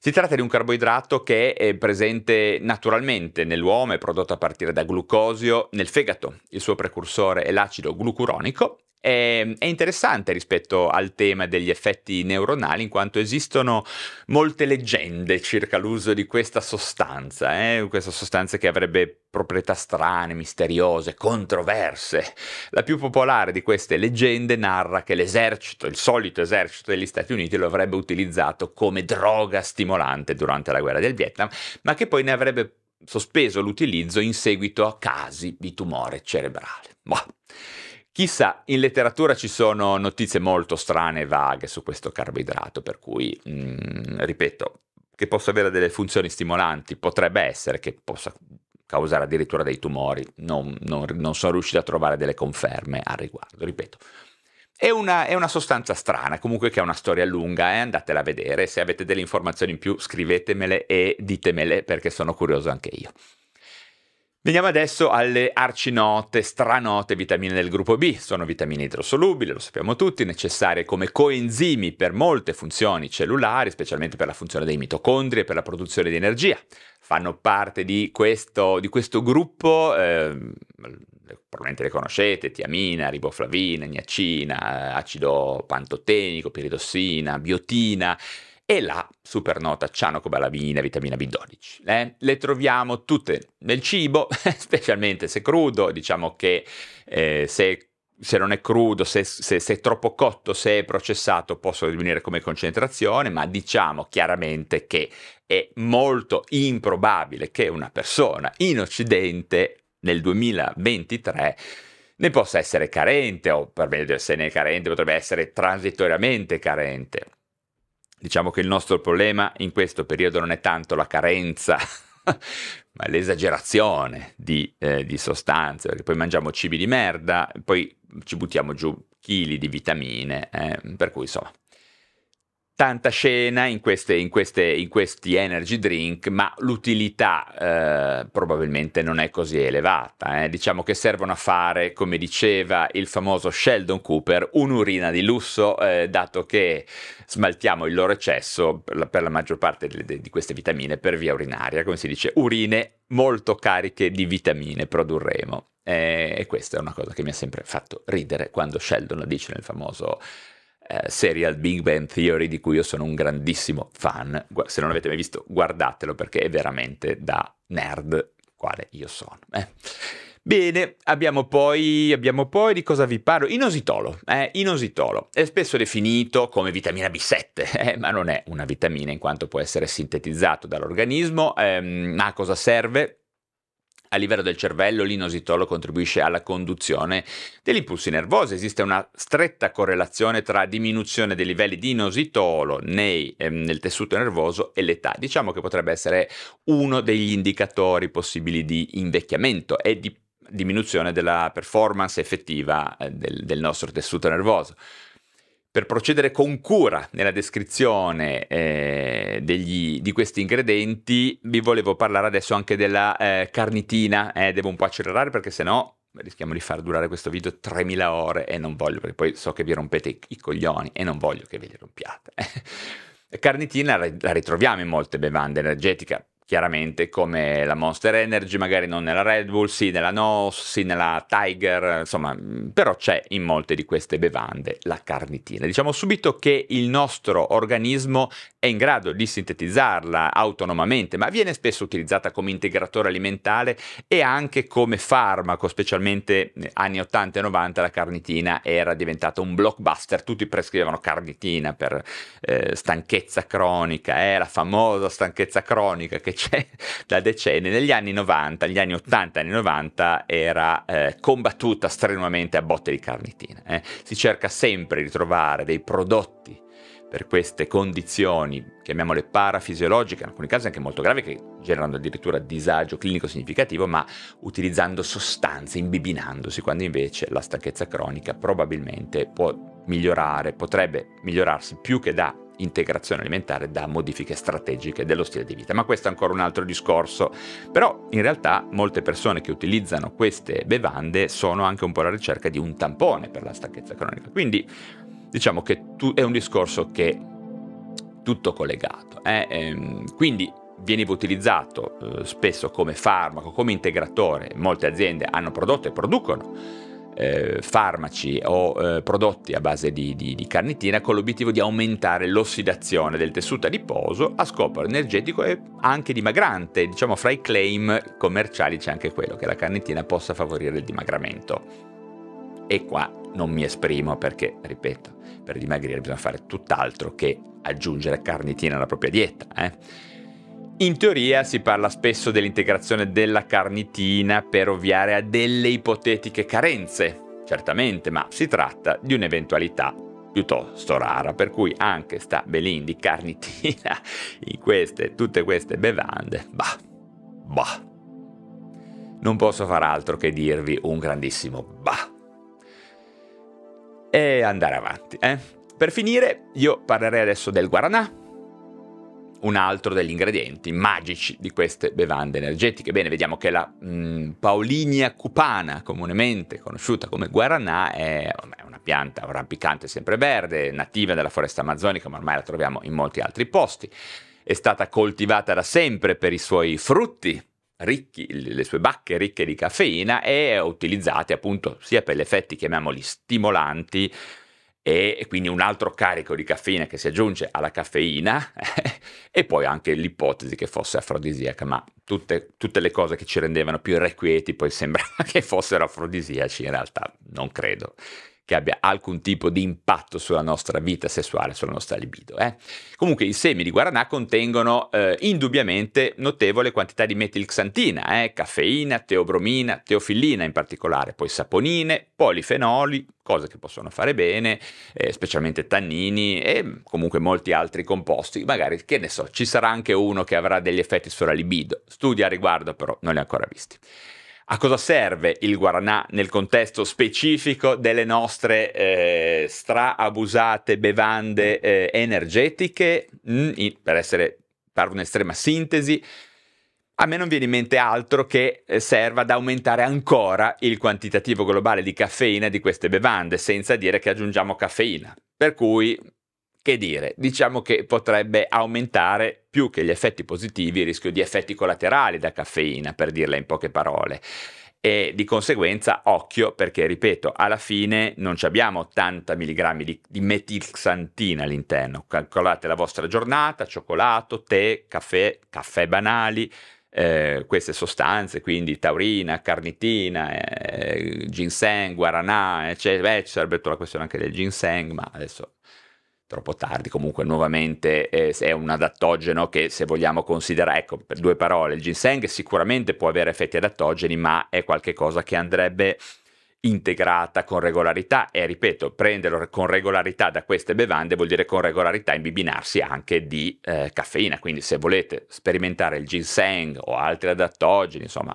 Speaker 1: si tratta di un carboidrato che è presente naturalmente nell'uomo, è prodotto a partire da glucosio nel fegato. Il suo precursore è l'acido glucuronico Ehm, è, interessante rispetto al tema degli effetti neuronali in quanto esistono molte leggende circa l'uso di questa sostanza, eh? questa sostanza che avrebbe proprietà strane, misteriose, controverse. La più popolare di queste leggende narra che l'esercito, il solito esercito degli Stati Uniti lo avrebbe utilizzato come droga stimolante durante la guerra del Vietnam, ma che poi ne avrebbe sospeso l'utilizzo in seguito a casi di tumore cerebrale. Boh. Chissà, in letteratura ci sono notizie molto strane e vaghe su questo carboidrato, per cui, mh, mm, ripeto, che possa avere delle funzioni stimolanti, potrebbe essere che possa causare addirittura dei tumori, non, non, non sono riuscito a trovare delle conferme al riguardo, ripeto. È una, è una sostanza strana, comunque che ha una storia lunga e eh? andatela a vedere, se avete delle informazioni in più scrivetemele e ditemele perché sono curioso anche io. Veniamo adesso alle arcinote, stranote vitamine del gruppo B. Sono vitamine idrosolubili, lo sappiamo tutti, necessarie come coenzimi per molte funzioni cellulari, specialmente per la funzione dei mitocondri e per la produzione di energia. Fanno parte di questo, di questo gruppo, eh, probabilmente le conoscete, tiamina, riboflavina, niacina, acido pantotenico, piridossina, biotina, e la supernota cianocobalamina, vitamina B12. Eh? Le troviamo tutte nel cibo, specialmente se crudo, diciamo che eh, se, se, non è crudo, se, se, se, è troppo cotto, se è processato, possono diminuire come concentrazione, ma diciamo chiaramente che è molto improbabile che una persona in Occidente nel 2023 ne possa essere carente o per meglio se ne è carente potrebbe essere transitoriamente carente Diciamo che il nostro problema in questo periodo non è tanto la carenza, ma l'esagerazione di, eh, di sostanze, perché poi mangiamo cibi di merda, poi ci buttiamo giù chili di vitamine, eh, per cui insomma tanta scena in, queste, in, queste, in questi energy drink, ma l'utilità eh, probabilmente non è così elevata. Eh. Diciamo che servono a fare, come diceva il famoso Sheldon Cooper, un'urina di lusso, eh, dato che smaltiamo il loro eccesso per la, maggior parte de, di queste vitamine per via urinaria, come si dice, urine molto cariche di vitamine produrremo. Eh, e questa è una cosa che mi ha sempre fatto ridere quando Sheldon la dice nel famoso eh, serial Big Bang Theory di cui io sono un grandissimo fan. Se non l'avete mai visto, guardatelo perché è veramente da nerd quale io sono. Eh. Bene, abbiamo poi, abbiamo poi, di cosa vi parlo? Inositolo, eh, inositolo. È spesso definito come vitamina B7, eh, ma non è una vitamina in quanto può essere sintetizzato dall'organismo. Eh, a cosa serve? a livello del cervello l'inositolo contribuisce alla conduzione degli impulsi nervosi. Esiste una stretta correlazione tra diminuzione dei livelli di inositolo nei, ehm, nel tessuto nervoso e l'età. Diciamo che potrebbe essere uno degli indicatori possibili di invecchiamento e di diminuzione della performance effettiva eh, del, del nostro tessuto nervoso. Per procedere con cura nella descrizione eh, degli, di questi ingredienti, vi volevo parlare adesso anche della eh, carnitina. Eh, devo un po' accelerare perché sennò rischiamo di far durare questo video 3000 ore e non voglio, perché poi so che vi rompete i, i coglioni e non voglio che ve li rompiate. carnitina la ritroviamo in molte bevande energetiche, chiaramente come la Monster Energy, magari non nella Red Bull, sì nella NOS, sì nella Tiger, insomma, mm, però c'è in molte di queste bevande la carnitina. Diciamo subito che il nostro organismo è in grado di sintetizzarla autonomamente, ma viene spesso utilizzata come integratore alimentare e anche come farmaco, specialmente anni 80 e 90 la carnitina era diventata un blockbuster, tutti prescrivevano carnitina per eh, stanchezza cronica, eh, la famosa stanchezza cronica che decen- da decenni, negli anni 90, negli anni 80, anni 90 era eh, combattuta strenuamente a botte di carnitina. Eh. Si cerca sempre di trovare dei prodotti per queste condizioni, chiamiamole parafisiologiche, in alcuni casi anche molto gravi, che generano addirittura disagio clinico significativo, ma utilizzando sostanze, imbibinandosi, quando invece la stanchezza cronica probabilmente può migliorare, potrebbe migliorarsi più che da integrazione alimentare da modifiche strategiche dello stile di vita. Ma questo è ancora un altro discorso. Però in realtà molte persone che utilizzano queste bevande sono anche un po' alla ricerca di un tampone per la stanchezza cronica. Quindi diciamo che tu, è un discorso che è tutto collegato. Eh? Ehm, quindi veniva utilizzato eh, spesso come farmaco, come integratore. Molte aziende hanno prodotto e producono eh, farmaci o eh, prodotti a base di, di, di carnitina con l'obiettivo di aumentare l'ossidazione del tessuto adiposo a scopo energetico e anche dimagrante. Diciamo fra i claim commerciali c'è anche quello che la carnitina possa favorire il dimagramento. E qua non mi esprimo perché, ripeto, per dimagrire bisogna fare tutt'altro che aggiungere carnitina alla propria dieta. Eh? In teoria si parla spesso dell'integrazione della carnitina per ovviare a delle ipotetiche carenze, certamente, ma si tratta di un'eventualità piuttosto rara, per cui anche sta belin di carnitina in queste, tutte queste bevande, bah, bah. Non posso far altro che dirvi un grandissimo bah. E andare avanti, eh? Per finire, io parlerei adesso del guaranà, un altro degli ingredienti magici di queste bevande energetiche. Bene, vediamo che la mh, mm, Paulinia cupana, comunemente conosciuta come guaranà, è una pianta rampicante sempreverde, nativa della foresta amazzonica, ma ormai la troviamo in molti altri posti. È stata coltivata da sempre per i suoi frutti, ricchi, le sue bacche ricche di caffeina e utilizzate appunto sia per gli effetti, chiamiamoli stimolanti, e quindi un altro carico di caffeina che si aggiunge alla caffeina e poi anche l'ipotesi che fosse afrodisiaca, ma tutte, tutte, le cose che ci rendevano più irrequieti poi sembrava che fossero afrodisiaci, in realtà non credo che abbia alcun tipo di impatto sulla nostra vita sessuale, sulla nostra libido. Eh. Comunque i semi di guaranà contengono eh, indubbiamente notevole quantità di metilxantina, eh, caffeina, teobromina, teofillina in particolare, poi saponine, polifenoli, cose che possono fare bene, eh, specialmente tannini e mm, comunque molti altri composti. Magari, che ne so, ci sarà anche uno che avrà degli effetti sulla libido. Studi a riguardo però non li ho ancora visti. A cosa serve il guaranà nel contesto specifico delle nostre eh, stra bevande eh, energetiche? Mm, per essere, per un'estrema sintesi, a me non viene in mente altro che eh, serva ad aumentare ancora il quantitativo globale di caffeina di queste bevande, senza dire che aggiungiamo caffeina. Per cui che dire, diciamo che potrebbe aumentare più che gli effetti positivi il rischio di effetti collaterali da caffeina, per dirla in poche parole e di conseguenza occhio perché ripeto alla fine non abbiamo 80 mg di, di, metilxantina all'interno calcolate la vostra giornata cioccolato tè caffè caffè banali eh, queste sostanze quindi taurina carnitina eh, ginseng guaranà eccetera beh ci sarebbe tutta la questione anche del ginseng ma adesso troppo tardi, comunque nuovamente eh, è un adattogeno che se vogliamo considerare, ecco per due parole, il ginseng sicuramente può avere effetti adattogeni, ma è qualcosa che andrebbe integrata con regolarità e ripeto, prenderlo con regolarità da queste bevande vuol dire con regolarità imbibinarsi anche di eh, caffeina, quindi se volete sperimentare il ginseng o altri adattogeni, insomma,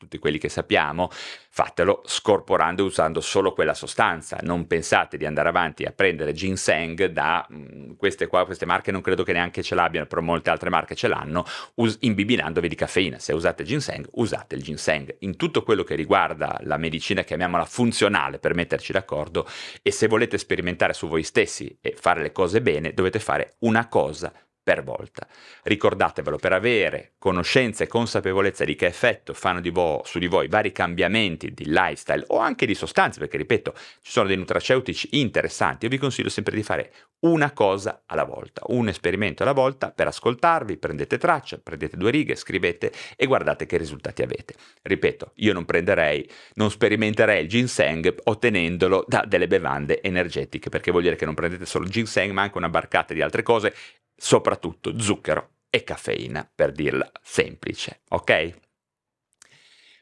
Speaker 1: tutti quelli che sappiamo, fatelo scorporando e usando solo quella sostanza. Non pensate di andare avanti a prendere ginseng da mh, mm, queste qua, queste marche non credo che neanche ce l'abbiano, però molte altre marche ce l'hanno, us- imbibinandovi di caffeina. Se usate ginseng, usate il ginseng. In tutto quello che riguarda la medicina, chiamiamola funzionale per metterci d'accordo, e se volete sperimentare su voi stessi e fare le cose bene, dovete fare una cosa per volta. Ricordatevelo, per avere conoscenza e consapevolezza di che effetto fanno di vo- su di voi vari cambiamenti di lifestyle o anche di sostanze, perché ripeto, ci sono dei nutraceutici interessanti, io vi consiglio sempre di fare una cosa alla volta, un esperimento alla volta per ascoltarvi, prendete traccia, prendete due righe, scrivete e guardate che risultati avete. Ripeto, io non prenderei, non sperimenterei il ginseng ottenendolo da delle bevande energetiche, perché vuol dire che non prendete solo il ginseng, ma anche una barcata di altre cose soprattutto zucchero e caffeina, per dirla semplice, ok?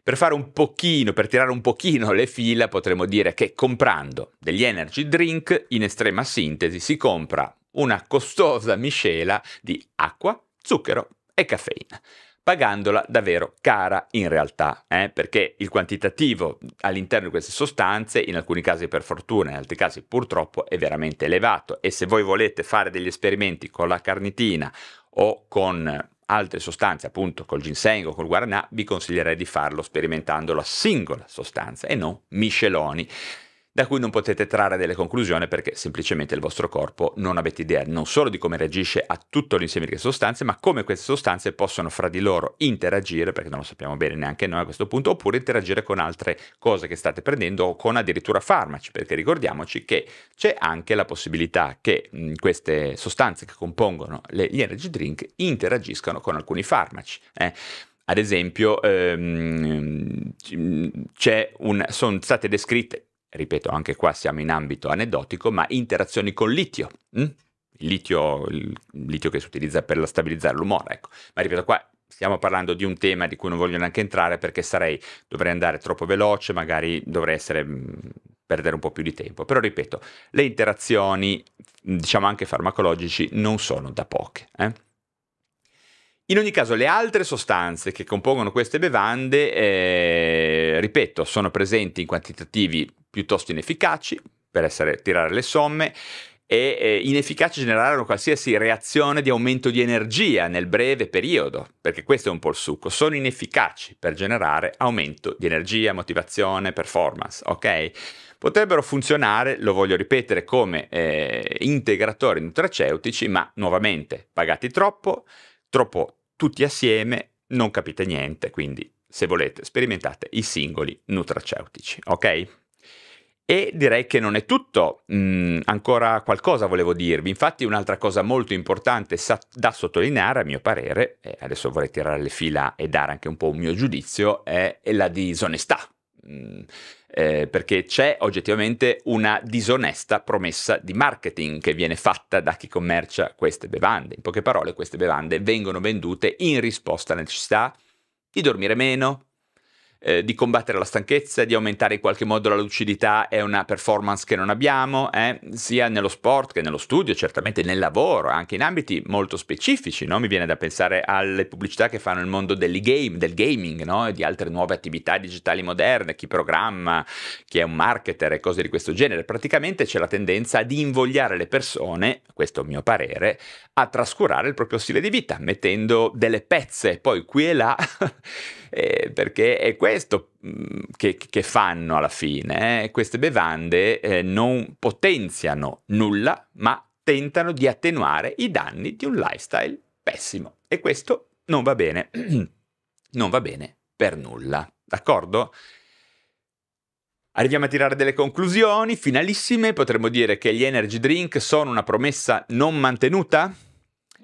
Speaker 1: Per fare un pochino, per tirare un pochino le fila, potremmo dire che comprando degli energy drink, in estrema sintesi, si compra una costosa miscela di acqua, zucchero e caffeina pagandola davvero cara in realtà, eh? perché il quantitativo all'interno di queste sostanze, in alcuni casi per fortuna, in altri casi purtroppo, è veramente elevato e se voi volete fare degli esperimenti con la carnitina o con altre sostanze, appunto col ginseng o col guaranà, vi consiglierei di farlo sperimentando la singola sostanza e non misceloni da cui non potete trarre delle conclusioni perché semplicemente il vostro corpo non avete idea non solo di come reagisce a tutto l'insieme di queste sostanze, ma come queste sostanze possono fra di loro interagire, perché non lo sappiamo bene neanche noi a questo punto, oppure interagire con altre cose che state prendendo o con addirittura farmaci, perché ricordiamoci che c'è anche la possibilità che mh, mm, queste sostanze che compongono le, gli energy drink interagiscano con alcuni farmaci. Eh. Ad esempio, ehm, mm, un, sono state descritte ripeto, anche qua siamo in ambito aneddotico, ma interazioni con litio. Hm? Il litio, il litio che si utilizza per stabilizzare l'umore, ecco. Ma ripeto, qua stiamo parlando di un tema di cui non voglio neanche entrare perché sarei, dovrei andare troppo veloce, magari dovrei essere, hm, perdere un po' più di tempo. Però ripeto, le interazioni, diciamo anche farmacologici, non sono da poche. Eh? In ogni caso, le altre sostanze che compongono queste bevande, eh, ripeto, sono presenti in quantitativi piuttosto inefficaci per essere, tirare le somme e eh, inefficaci generare qualsiasi reazione di aumento di energia nel breve periodo, perché questo è un po' il succo, sono inefficaci per generare aumento di energia, motivazione, performance, ok? potrebbero funzionare, lo voglio ripetere, come eh, integratori nutraceutici, ma nuovamente pagati troppo, troppo tutti assieme non capite niente, quindi se volete sperimentate i singoli nutraceutici, ok? E direi che non è tutto, mm, ancora qualcosa volevo dirvi, infatti un'altra cosa molto importante sa- da sottolineare a mio parere, e adesso vorrei tirare le fila e dare anche un po' un mio giudizio, è, è la disonestà. Mm, eh, perché c'è oggettivamente una disonesta promessa di marketing che viene fatta da chi commercia queste bevande. In poche parole, queste bevande vengono vendute in risposta alla necessità di dormire meno, eh, di combattere la stanchezza, di aumentare in qualche modo la lucidità, è una performance che non abbiamo, eh? sia nello sport che nello studio, certamente nel lavoro, anche in ambiti molto specifici, no? mi viene da pensare alle pubblicità che fanno il mondo game, del gaming, no? di altre nuove attività digitali moderne, chi programma, chi è un marketer e cose di questo genere, praticamente c'è la tendenza ad invogliare le persone, questo è il mio parere, a trascurare il proprio stile di vita, mettendo delle pezze poi qui e là, eh, perché è questo questo mm, che, che, fanno alla fine. Eh? Queste bevande eh, non potenziano nulla, ma tentano di attenuare i danni di un lifestyle pessimo. E questo non va bene. non va bene per nulla. D'accordo? Arriviamo a tirare delle conclusioni finalissime. Potremmo dire che gli energy drink sono una promessa non mantenuta?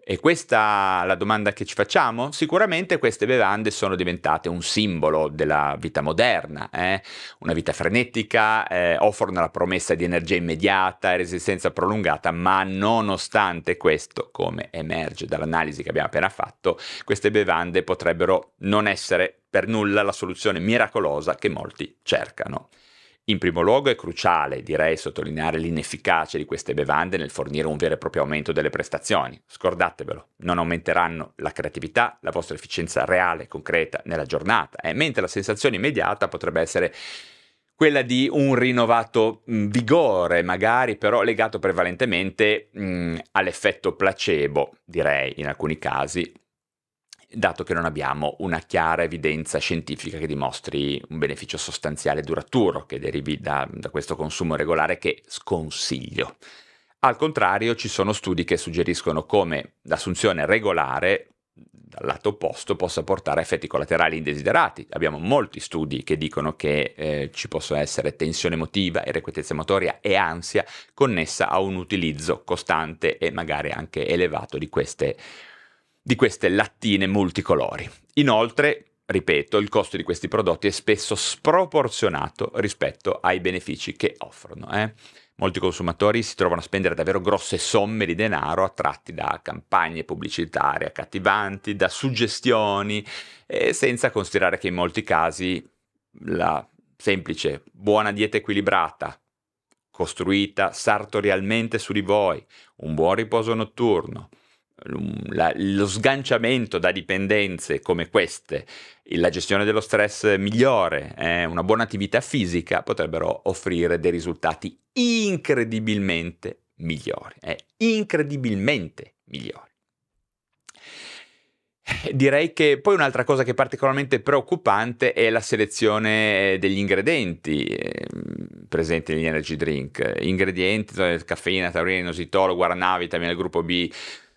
Speaker 1: E questa la domanda che ci facciamo? Sicuramente queste bevande sono diventate un simbolo della vita moderna, eh? una vita frenetica, eh, offrono la promessa di energia immediata e resistenza prolungata, ma nonostante questo, come emerge dall'analisi che abbiamo appena fatto, queste bevande potrebbero non essere per nulla la soluzione miracolosa che molti cercano. In primo luogo è cruciale, direi, sottolineare l'inefficacia di queste bevande nel fornire un vero e proprio aumento delle prestazioni. Scordatevelo, non aumenteranno la creatività, la vostra efficienza reale, concreta nella giornata, eh, mentre la sensazione immediata potrebbe essere quella di un rinnovato mm, vigore, magari però legato prevalentemente mh, mm, all'effetto placebo, direi in alcuni casi, dato che non abbiamo una chiara evidenza scientifica che dimostri un beneficio sostanziale e duraturo che derivi da, da questo consumo regolare che sconsiglio. Al contrario, ci sono studi che suggeriscono come l'assunzione regolare dal lato opposto possa portare a effetti collaterali indesiderati. Abbiamo molti studi che dicono che eh, ci possono essere tensione emotiva, irrequietezza motoria e ansia connessa a un utilizzo costante e magari anche elevato di queste di queste lattine multicolori. Inoltre, ripeto, il costo di questi prodotti è spesso sproporzionato rispetto ai benefici che offrono. Eh? Molti consumatori si trovano a spendere davvero grosse somme di denaro attratti da campagne pubblicitarie accattivanti, da suggestioni, senza considerare che in molti casi la semplice, buona dieta equilibrata, costruita sartorialmente su di voi, un buon riposo notturno, la, lo sganciamento da dipendenze come queste, la gestione dello stress migliore, eh, una buona attività fisica potrebbero offrire dei risultati incredibilmente migliori, eh, incredibilmente migliori. Direi che poi un'altra cosa che è particolarmente preoccupante è la selezione eh, degli ingredienti ehm, presenti negli energy drink. Ingredienti, eh, caffeina, taurina, inositolo, guaranavita, viene del gruppo B,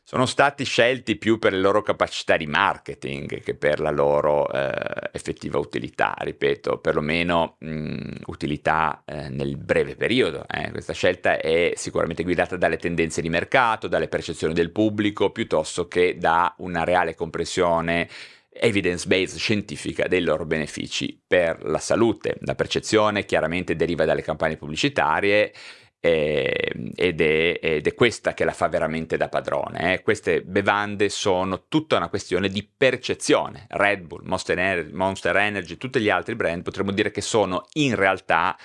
Speaker 1: sono stati scelti più per le loro capacità di marketing che per la loro eh, effettiva utilità, ripeto, perlomeno mh, utilità eh, nel breve periodo. Eh. Questa scelta è sicuramente guidata dalle tendenze di mercato, dalle percezioni del pubblico, piuttosto che da una reale comprensione evidence-based scientifica dei loro benefici per la salute. La percezione chiaramente deriva dalle campagne pubblicitarie eh, ed, è, ed, è, questa che la fa veramente da padrone. Eh. Queste bevande sono tutta una questione di percezione. Red Bull, Monster Energy, Monster Energy tutti gli altri brand potremmo dire che sono in realtà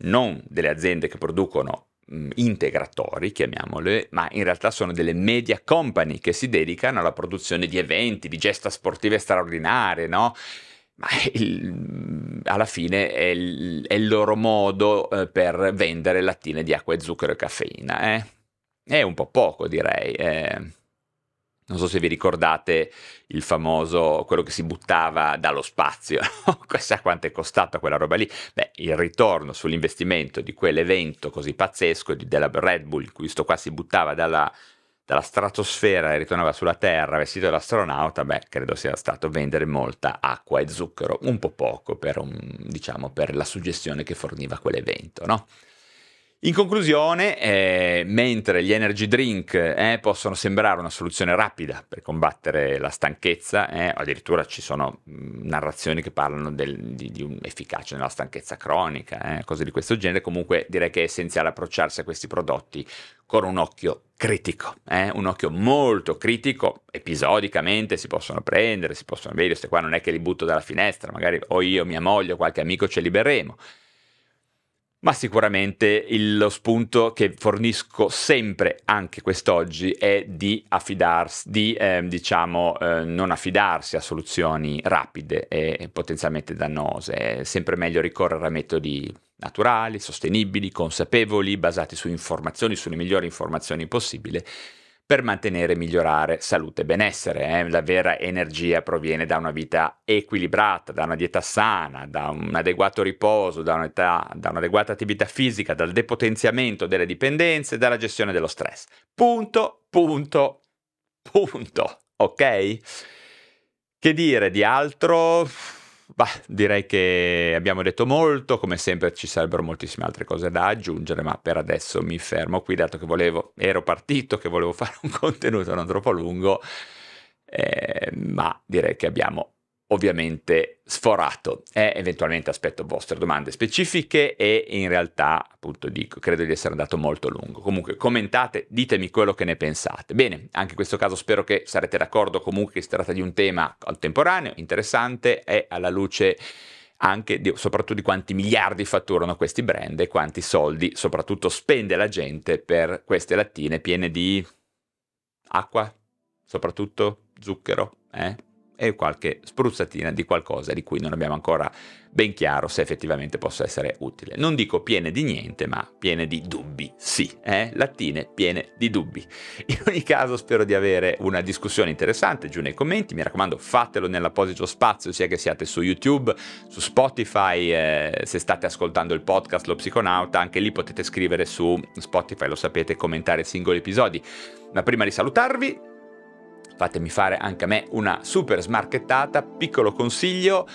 Speaker 1: non delle aziende che producono integratori, chiamiamole, ma in realtà sono delle media company che si dedicano alla produzione di eventi, di gesta sportive straordinarie, no? ma il, alla fine è il, è il loro modo eh, per vendere lattine di acqua e zucchero e caffeina. Eh? È un po' poco, direi. Eh. Non so se vi ricordate il famoso, quello che si buttava dallo spazio, chissà quanto è costata quella roba lì. Beh, il ritorno sull'investimento di quell'evento così pazzesco, di, della Red Bull, in cui sto qua si buttava dalla dalla stratosfera e ritornava sulla Terra vestito da astronauta, beh, credo sia stato vendere molta acqua e zucchero, un po' poco per, un, diciamo, per la suggestione che forniva quell'evento, no? In conclusione, eh, mentre gli energy drink eh, possono sembrare una soluzione rapida per combattere la stanchezza, eh, addirittura ci sono mm, narrazioni che parlano del, di, di efficacia nella stanchezza cronica, eh, cose di questo genere, comunque direi che è essenziale approcciarsi a questi prodotti con un occhio critico, eh? un occhio molto critico, episodicamente si possono prendere, si possono vedere, queste qua non è che li butto dalla finestra, magari o io, mia moglie o qualche amico ce li berremo, ma sicuramente lo spunto che fornisco sempre, anche quest'oggi, è di affidarsi, di eh, diciamo eh, non affidarsi a soluzioni rapide e potenzialmente dannose. È sempre meglio ricorrere a metodi naturali, sostenibili, consapevoli, basati su informazioni, sulle migliori informazioni possibili per mantenere e migliorare salute e benessere. Eh? La vera energia proviene da una vita equilibrata, da una dieta sana, da un adeguato riposo, da, un'età, da un'adeguata attività fisica, dal depotenziamento delle dipendenze, dalla gestione dello stress. Punto, punto, punto. Ok? Che dire di altro? Bah, direi che abbiamo detto molto, come sempre ci sarebbero moltissime altre cose da aggiungere, ma per adesso mi fermo qui, dato che volevo, ero partito, che volevo fare un contenuto non troppo lungo, eh, ma direi che abbiamo ovviamente sforato. E eventualmente aspetto vostre domande specifiche e in realtà appunto dico, credo di essere andato molto lungo. Comunque commentate, ditemi quello che ne pensate. Bene, anche in questo caso spero che sarete d'accordo comunque che si tratta di un tema contemporaneo, interessante e alla luce anche di, soprattutto di quanti miliardi fatturano questi brand e quanti soldi soprattutto spende la gente per queste lattine piene di acqua, soprattutto zucchero, eh? e qualche spruzzatina di qualcosa di cui non abbiamo ancora ben chiaro se effettivamente possa essere utile. Non dico piene di niente, ma piene di dubbi, sì, eh? lattine piene di dubbi. In ogni caso spero di avere una discussione interessante giù nei commenti, mi raccomando fatelo nell'apposito spazio sia che siate su YouTube, su Spotify, eh, se state ascoltando il podcast Lo Psiconauta, anche lì potete scrivere su Spotify, lo sapete, commentare singoli episodi. Ma prima di salutarvi, fatemi fare anche a me una super smarchettata. Piccolo consiglio,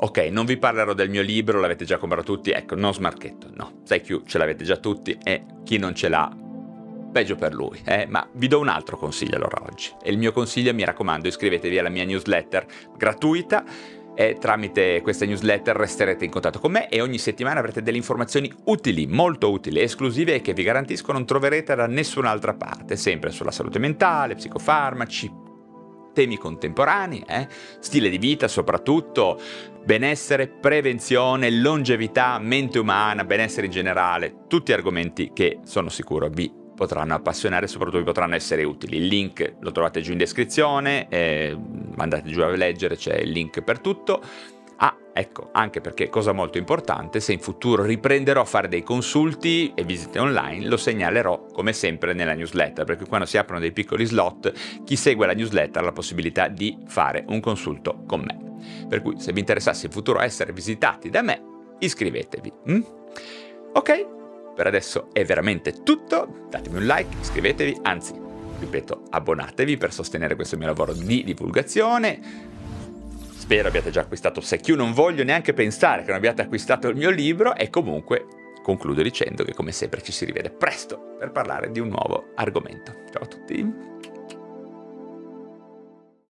Speaker 1: Ok, non vi parlerò del mio libro, l'avete già comprato tutti, ecco, non smarchetto, no, sai SiQ ce l'avete già tutti e chi non ce l'ha, peggio per lui, eh? ma vi do un altro consiglio allora oggi. E il mio consiglio, mi raccomando, iscrivetevi alla mia newsletter gratuita e tramite questa newsletter resterete in contatto con me e ogni settimana avrete delle informazioni utili, molto utili, esclusive e che vi garantisco non troverete da nessun'altra parte, sempre sulla salute mentale, psicofarmaci, temi contemporanei, eh? stile di vita soprattutto, benessere, prevenzione, longevità, mente umana, benessere in generale, tutti argomenti che sono sicuro vi potranno appassionare e soprattutto vi potranno essere utili. Il link lo trovate giù in descrizione, eh, andate giù a leggere, c'è il link per tutto. Ah, ecco, anche perché, cosa molto importante, se in futuro riprenderò a fare dei consulti e visite online, lo segnalerò come sempre nella newsletter, perché quando si aprono dei piccoli slot, chi segue la newsletter ha la possibilità di fare un consulto con me. Per cui, se vi interessasse in futuro essere visitati da me, iscrivetevi. Mm? Ok, per adesso è veramente tutto. Datemi un like, iscrivetevi, anzi, ripeto, abbonatevi per sostenere questo mio lavoro di divulgazione Spero abbiate già acquistato SecU, non voglio neanche pensare che non abbiate acquistato il mio libro e comunque concludo dicendo che come sempre ci si rivede presto per parlare di un nuovo argomento. Ciao a tutti!